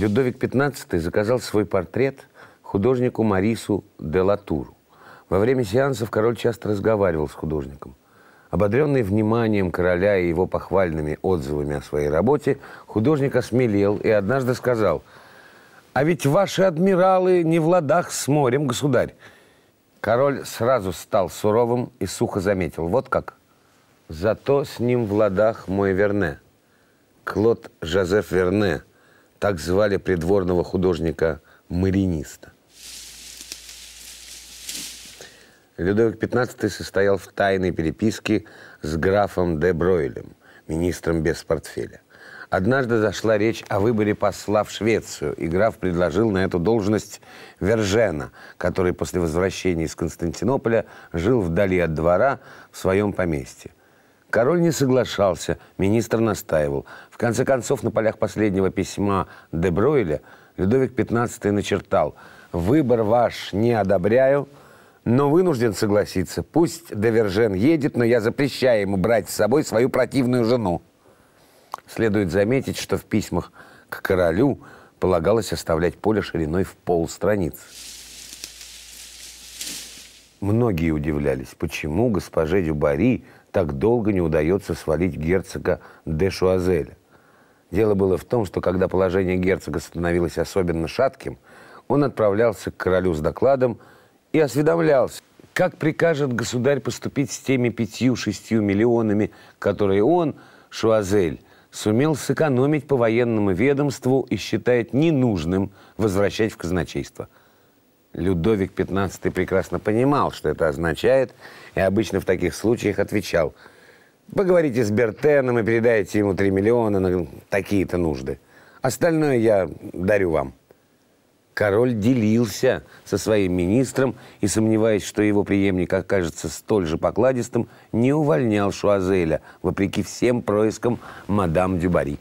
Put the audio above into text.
Людовик XV заказал свой портрет художнику Марису де Латуру. Во время сеансов король часто разговаривал с художником. Ободренный вниманием короля и его похвальными отзывами о своей работе, художник осмелел и однажды сказал, «А ведь ваши адмиралы не в ладах с морем, государь!» Король сразу стал суровым и сухо заметил, вот как. «Зато с ним в ладах мой Верне, Клод Жозеф Верне, так звали придворного художника-мариниста. Людовик XV состоял в тайной переписке с графом де Бройлем, министром без портфеля. Однажды зашла речь о выборе посла в Швецию, и граф предложил на эту должность Вержена, который после возвращения из Константинополя жил вдали от двора в своем поместье. Король не соглашался, министр настаивал. В конце концов, на полях последнего письма де Бройля Людовик XV начертал «Выбор ваш не одобряю, но вынужден согласиться. Пусть довержен едет, но я запрещаю ему брать с собой свою противную жену». Следует заметить, что в письмах к королю полагалось оставлять поле шириной в полстраницы. Многие удивлялись, почему госпоже Дюбари так долго не удается свалить герцога де Шуазеля. Дело было в том, что когда положение герцога становилось особенно шатким, он отправлялся к королю с докладом и осведомлялся, как прикажет государь поступить с теми пятью-шестью миллионами, которые он, Шуазель, сумел сэкономить по военному ведомству и считает ненужным возвращать в казначейство – Людовик XV прекрасно понимал, что это означает, и обычно в таких случаях отвечал «Поговорите с Бертеном и передайте ему 3 миллиона на такие-то нужды. Остальное я дарю вам». Король делился со своим министром и, сомневаясь, что его преемник окажется столь же покладистым, не увольнял Шуазеля, вопреки всем проискам мадам Дюбари.